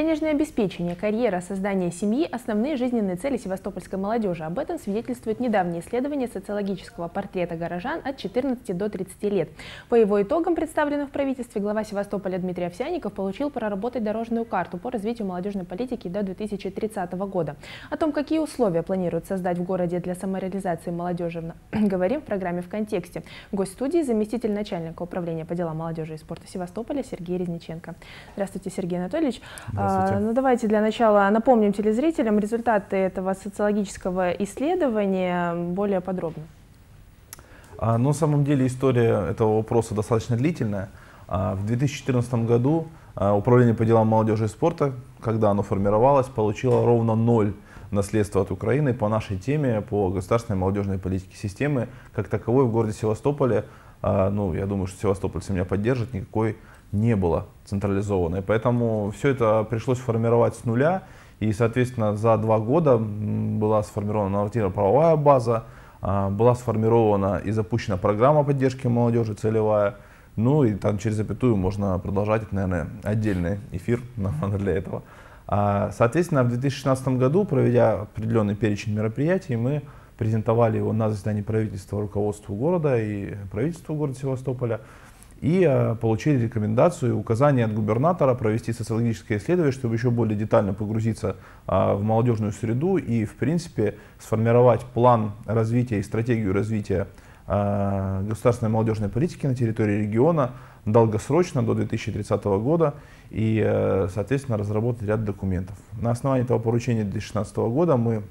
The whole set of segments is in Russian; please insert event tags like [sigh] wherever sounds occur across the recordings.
Денежное обеспечение, карьера, создание семьи – основные жизненные цели севастопольской молодежи. Об этом свидетельствует недавнее исследование социологического портрета горожан от 14 до 30 лет. По его итогам, представленным в правительстве, глава Севастополя Дмитрий Овсяников получил проработать дорожную карту по развитию молодежной политики до 2030 года. О том, какие условия планируют создать в городе для самореализации молодежи, [clears throat] говорим в программе «В контексте». Гость студии – заместитель начальника управления по делам молодежи и спорта Севастополя Сергей Резниченко. Здравствуйте, Сергей Анатольевич. А, здравствуйте. А, ну давайте для начала напомним телезрителям результаты этого социологического исследования более подробно. А, ну, на самом деле история этого вопроса достаточно длительная. А, в 2014 году а, Управление по делам молодежи и спорта, когда оно формировалось, получило ровно ноль наследства от Украины по нашей теме, по государственной молодежной политике системы. Как таковой в городе Севастополе, а, ну, я думаю, что севастопольцы меня поддержат, никакой не было централизованной. Поэтому все это пришлось формировать с нуля. И, соответственно, за два года была сформирована нормативно-правовая база, а, была сформирована и запущена программа поддержки молодежи целевая. Ну и там через запятую можно продолжать, это, наверное, отдельный эфир [laughs] для этого. А, соответственно, в 2016 году, проведя определенный перечень мероприятий, мы презентовали его на заседании правительства руководству города и правительству города Севастополя и э, получили рекомендацию, указание от губернатора провести социологическое исследование, чтобы еще более детально погрузиться а, в молодежную среду и, в принципе, сформировать план развития и стратегию развития а, государственной молодежной политики на территории региона долгосрочно до 2030 года и, э, соответственно, разработать ряд документов. На основании этого поручения 2016 года мы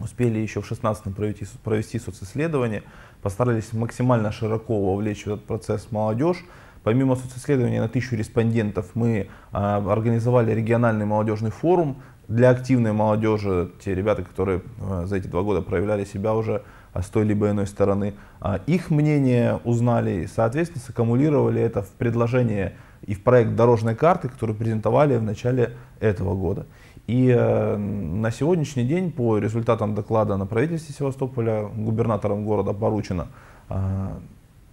успели еще в 16 провести, провести социсследование, постарались максимально широко вовлечь в этот процесс молодежь. Помимо социсследования на тысячу респондентов мы а, организовали региональный молодежный форум для активной молодежи, те ребята, которые а, за эти два года проявляли себя уже а, с той либо иной стороны, а, их мнение узнали и, соответственно, саккумулировали это в предложение и в проект дорожной карты, который презентовали в начале этого года. И э, на сегодняшний день по результатам доклада на правительстве Севастополя губернатором города поручено э,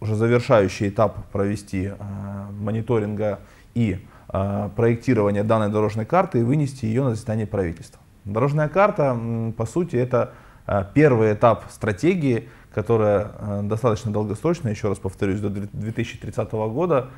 уже завершающий этап провести э, мониторинга и проектирования данной дорожной карты и вынести ее на заседание правительства. Дорожная карта, по сути, это первый этап стратегии, которая достаточно долгосрочная, еще раз повторюсь, до 2030 года,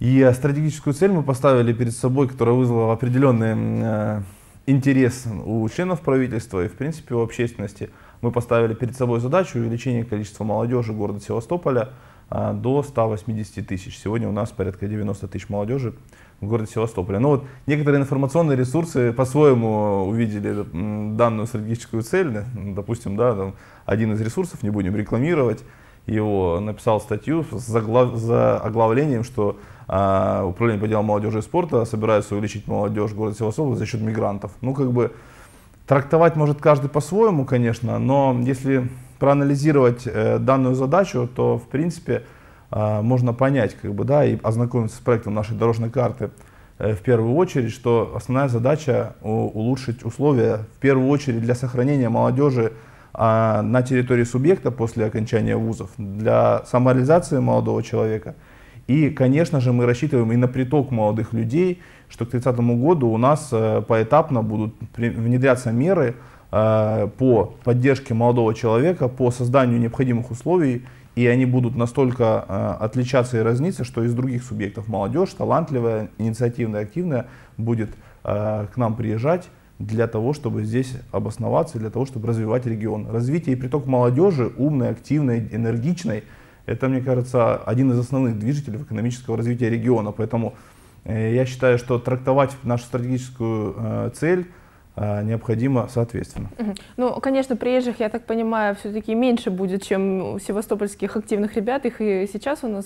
и стратегическую цель мы поставили перед собой, которая вызвала определенный э, интерес у членов правительства и, в принципе, у общественности. Мы поставили перед собой задачу увеличения количества молодежи города Севастополя а, до 180 тысяч. Сегодня у нас порядка 90 тысяч молодежи в городе Севастополе. Но ну вот некоторые информационные ресурсы по-своему увидели э, данную стратегическую цель. Допустим, да, там один из ресурсов, не будем рекламировать, его, написал статью с заглав... за оглавлением, что а, Управление по делам молодежи и спорта собирается увеличить молодежь города Севастополя за счет мигрантов. Ну, как бы, трактовать может каждый по-своему, конечно, но если проанализировать э, данную задачу, то, в принципе, э, можно понять, как бы, да, и ознакомиться с проектом нашей дорожной карты э, в первую очередь, что основная задача у, улучшить условия, в первую очередь, для сохранения молодежи а на территории субъекта после окончания вузов для самореализации молодого человека. И, конечно же, мы рассчитываем и на приток молодых людей, что к 30 году у нас э, поэтапно будут внедряться меры э, по поддержке молодого человека, по созданию необходимых условий, и они будут настолько э, отличаться и разниться, что из других субъектов молодежь, талантливая, инициативная, активная, будет к нам приезжать для того, чтобы здесь обосноваться, для того, чтобы развивать регион. Развитие и приток молодежи, умной, активной, энергичной, это, мне кажется, один из основных движителей экономического развития региона. Поэтому э, я считаю, что трактовать нашу стратегическую э, цель э, необходимо соответственно. Ну, конечно, приезжих, я так понимаю, все-таки меньше будет, чем севастопольских активных ребят. Их и сейчас у нас...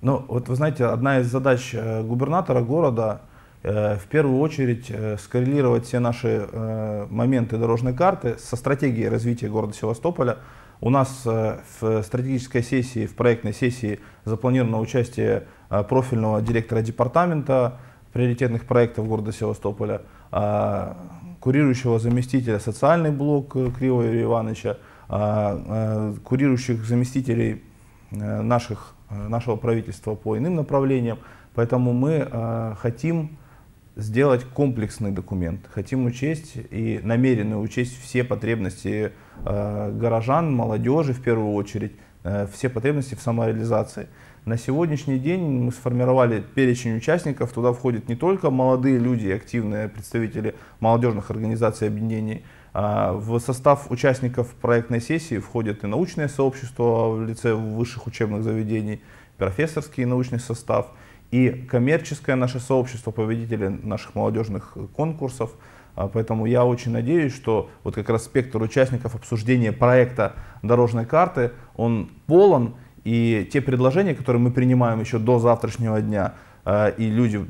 Ну, вот вы знаете, одна из задач губернатора города Э, в первую очередь э, скоррелировать все наши э, моменты дорожной карты со стратегией развития города Севастополя. У нас в стратегической сессии, в проектной сессии запланировано участие профильного директора департамента приоритетных проектов города Севастополя, курирующего заместителя социальный блок Кривого Юрия Ивановича, курирующих заместителей наших, нашего правительства по иным направлениям. Поэтому мы хотим сделать комплексный документ. Хотим учесть и намерены учесть все потребности э, горожан, молодежи в первую очередь, э, все потребности в самореализации. На сегодняшний день мы сформировали перечень участников. Туда входят не только молодые люди, активные представители молодежных организаций и объединений. А в состав участников проектной сессии входят и научное сообщество в лице высших учебных заведений, профессорский и научный состав – и коммерческое наше сообщество победителей наших молодежных э, конкурсов. А, поэтому я очень надеюсь, что вот как раз спектр участников обсуждения проекта дорожной карты, он полон, и те предложения, которые мы принимаем еще до завтрашнего дня, а, и люди,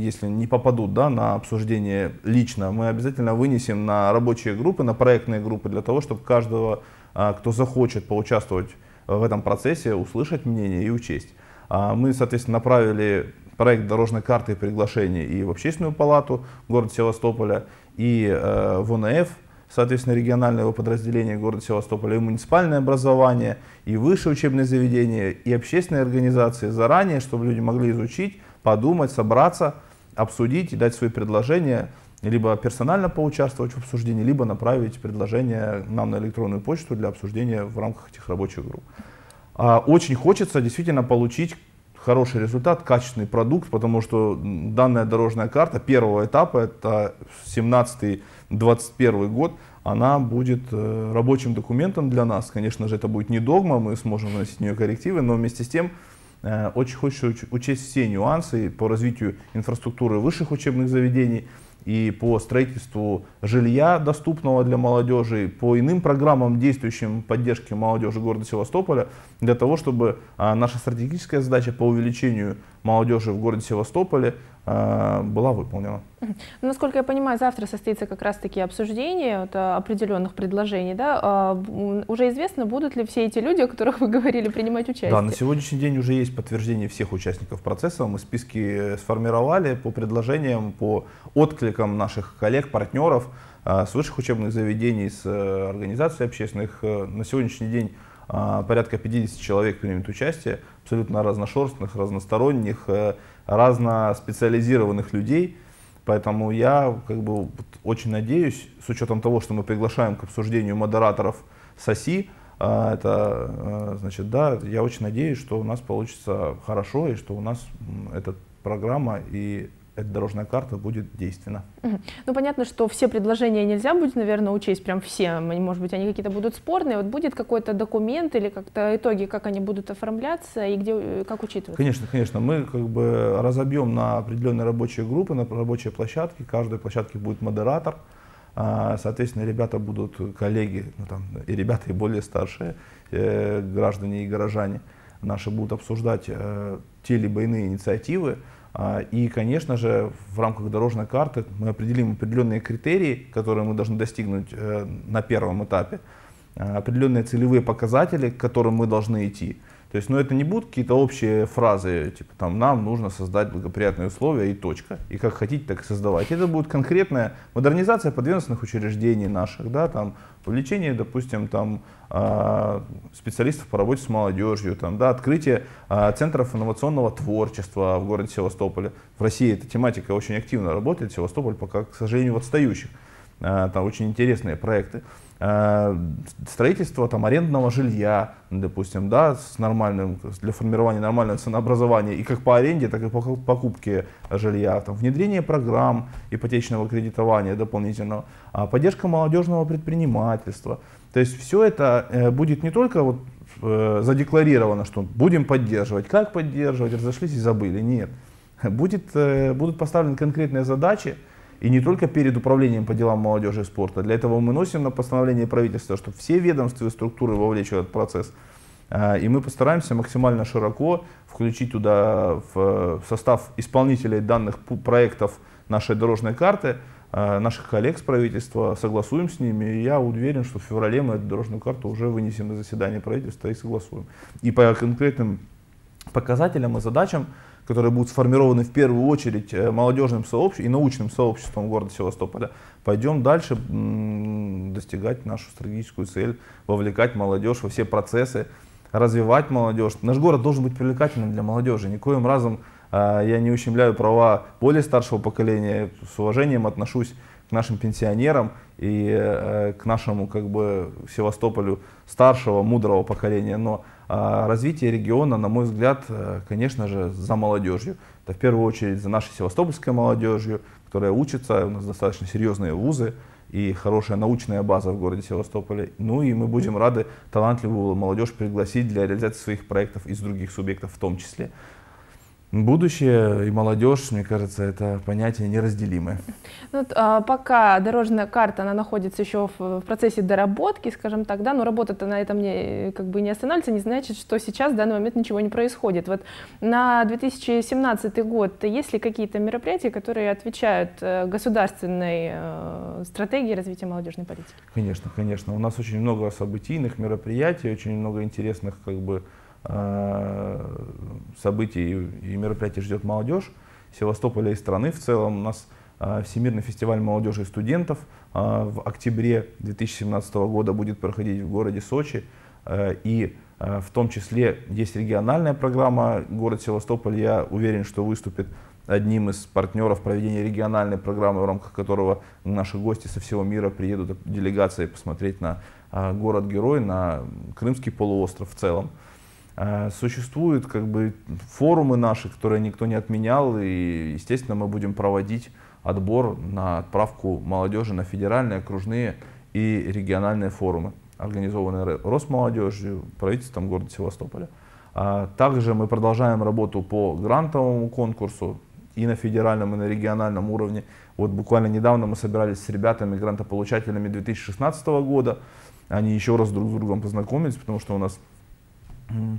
если не попадут да, на обсуждение лично, мы обязательно вынесем на рабочие группы, на проектные группы, для того, чтобы каждого, а, кто захочет поучаствовать в этом процессе, услышать мнение и учесть. А мы, соответственно, направили проект дорожной карты приглашений и в Общественную палату города Севастополя, и э, в ОНФ, соответственно, региональное его подразделение города Севастополя, и муниципальное образование, и высшее учебное заведение, и общественные организации заранее, чтобы люди могли изучить, подумать, собраться, обсудить и дать свои предложения, либо персонально поучаствовать в обсуждении, либо направить предложение нам на электронную почту для обсуждения в рамках этих рабочих групп. А очень хочется действительно получить хороший результат, качественный продукт, потому что данная дорожная карта первого этапа, это 17-21 год, она будет э, рабочим документом для нас. Конечно же, это будет не догма, мы сможем вносить в нее коррективы, но вместе с тем э, очень хочется учесть все нюансы по развитию инфраструктуры высших учебных заведений, и по строительству жилья, доступного для молодежи, по иным программам, действующим поддержки молодежи города Севастополя, для того, чтобы а, наша стратегическая задача по увеличению молодежи в городе Севастополе – Э, была выполнена. Ну, насколько я понимаю, завтра состоится как раз-таки обсуждение вот, э, определенных предложений. Да? А, уже известно, будут ли все эти люди, о которых вы говорили, принимать участие? Да, на сегодняшний день уже есть подтверждение всех участников процесса. Мы списки э, сформировали по предложениям, по откликам наших коллег, партнеров с высших учебных заведений, с организаций общественных. На сегодняшний день порядка 50 человек примет участие, абсолютно разношерстных, разносторонних, разноспециализированных людей. Поэтому я как бы очень надеюсь, с учетом того, что мы приглашаем к обсуждению модераторов СОСИ, а, это, а, значит, да, я очень надеюсь, что у нас получится хорошо и что у нас эта программа и эта дорожная карта будет действенна. Ну, понятно, что все предложения нельзя будет, наверное, учесть прям все. Может быть, они какие-то будут спорные. Вот будет какой-то документ или как-то итоги, как они будут оформляться и где, э, как учитываться? Конечно, конечно. Мы как бы разобьем на определенные рабочие группы, на рабочие площадки. Каждой площадке будет модератор. А, соответственно, ребята будут коллеги, ну, там, и ребята, и более старшие э, граждане и горожане наши будут обсуждать э, те либо иные инициативы, а, и, конечно же, в рамках дорожной карты мы определим определенные критерии, которые мы должны достигнуть э, на первом этапе, а, определенные целевые показатели, к которым мы должны идти. То есть, ну это не будут какие-то общие фразы, типа там нам нужно создать благоприятные условия и точка. И как хотите, так и создавать. Это будет конкретная модернизация подведомственных учреждений наших, да, там увеличение, допустим, там а, специалистов по работе с молодежью, там, да, открытие а, центров инновационного творчества в городе Севастополе. В России эта тематика очень активно работает, Севастополь пока, к сожалению, в отстающих. А, там очень интересные проекты а, строительство там, арендного жилья, допустим, да, с нормальным, для формирования нормального ценообразования и как по аренде, так и по покупке жилья, там, внедрение программ ипотечного кредитования дополнительного, а, поддержка молодежного предпринимательства. То есть все это э, будет не только вот э, задекларировано, что будем поддерживать, как поддерживать, разошлись и забыли, нет. Будет, э, будут поставлены конкретные задачи, и не только перед управлением по делам молодежи и спорта. Для этого мы носим на постановление правительства, чтобы все ведомства и структуры вовлечь в этот процесс. Э, и мы постараемся максимально широко включить туда в состав исполнителей данных проектов нашей дорожной карты, э, наших коллег с правительства, согласуем с ними, и я уверен, что в феврале мы эту дорожную карту уже вынесем на заседание правительства и согласуем. И по конкретным показателям и задачам которые будут сформированы в первую очередь э, молодежным сообществом и научным сообществом города Севастополя, пойдем дальше достигать нашу стратегическую цель, вовлекать молодежь во все процессы, развивать молодежь. Наш город должен быть привлекательным для молодежи. Никоим разом а, я не ущемляю права более старшего поколения, с уважением отношусь к нашим пенсионерам и э, к нашему как бы Севастополю старшего, мудрого поколения. Но а, развитие региона, на мой взгляд, э, конечно же, за молодежью. Это в первую очередь за нашей севастопольской молодежью, которая учится, у нас достаточно серьезные вузы и хорошая научная база в городе Севастополе. Ну и мы будем рады талантливую молодежь пригласить для реализации своих проектов из других субъектов в том числе. Будущее и молодежь, мне кажется, это понятия неразделимы. Ну, а, пока дорожная карта, она находится еще в, процессе доработки, скажем так, да, но работа-то на этом не, как бы не останавливается, не значит, что сейчас в данный момент ничего не происходит. Вот на 2017 год есть ли какие-то мероприятия, которые отвечают э, государственной э, стратегии развития молодежной политики? Конечно, конечно. У нас очень много событийных мероприятий, очень много интересных как бы, Э, событий и мероприятий ждет молодежь Севастополя и страны в целом. У нас э, Всемирный фестиваль молодежи и студентов э, в октябре 2017 года будет проходить в городе Сочи. И в том числе есть региональная программа. Город Севастополь, я уверен, что выступит одним из партнеров проведения региональной программы, в рамках которого наши гости со всего мира приедут делегации посмотреть на город-герой, на Крымский полуостров в целом. Э, существуют как бы форумы наши, которые никто не отменял, и, естественно, мы будем проводить отбор на отправку молодежи на федеральные, окружные и региональные форумы, организованные Росмолодежью, правительством города Севастополя. А также мы продолжаем работу по грантовому конкурсу и на федеральном, и на региональном уровне. Вот буквально недавно мы собирались с ребятами, грантополучателями 2016 года. Они еще раз друг с другом познакомились, потому что у нас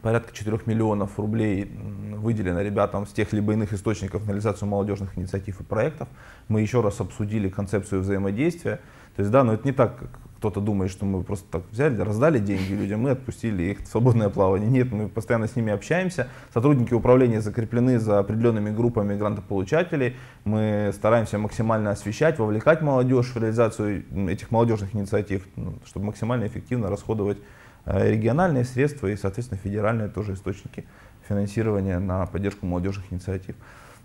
порядка 4 миллионов рублей выделено ребятам с тех либо иных источников на реализацию молодежных инициатив и проектов. Мы еще раз обсудили концепцию взаимодействия. То есть, да, но это не так, как кто-то думает, что мы просто так взяли, раздали деньги людям, и отпустили их в свободное плавание. Нет, мы постоянно с ними общаемся. Сотрудники управления закреплены за определенными группами грантополучателей. Мы стараемся максимально освещать, вовлекать молодежь в реализацию этих молодежных инициатив, ну, чтобы максимально эффективно расходовать Э, региональные средства и, соответственно, федеральные тоже источники финансирования на поддержку молодежных инициатив.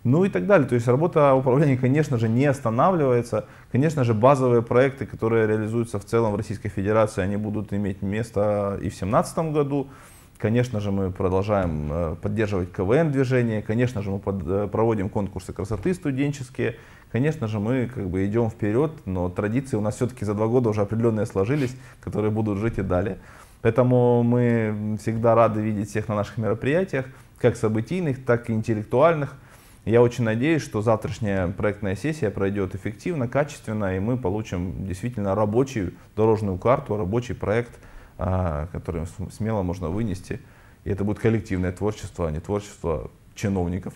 Ну и так далее. То есть работа управления, конечно же, не останавливается. Конечно же, базовые проекты, которые реализуются в целом в Российской Федерации, они будут иметь место и в 2017 году. Конечно же, мы продолжаем э, поддерживать КВН-движение, конечно же, мы под, э, проводим конкурсы красоты студенческие, конечно же, мы как бы идем вперед, но традиции у нас все-таки за два года уже определенные сложились, которые будут жить и далее. Поэтому мы всегда рады видеть всех на наших мероприятиях, как событийных, так и интеллектуальных. Я очень надеюсь, что завтрашняя проектная сессия пройдет эффективно, качественно, и мы получим действительно рабочую дорожную карту, рабочий проект, а, который смело можно вынести. И это будет коллективное творчество, а не творчество чиновников.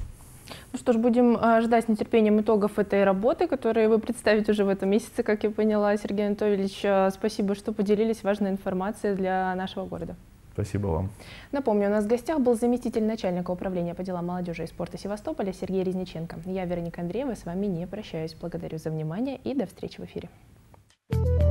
Ну что ж, будем а, ждать с нетерпением итогов этой работы, которые вы представите уже в этом месяце, как я поняла. Сергей Анатольевич, а, спасибо, что поделились важной информацией для нашего города. Спасибо вам. Напомню, у нас в гостях был заместитель начальника управления по делам молодежи и спорта Севастополя Сергей Резниченко. Я, Вероника Андреева, с вами не прощаюсь. Благодарю за внимание и до встречи в эфире. Thank you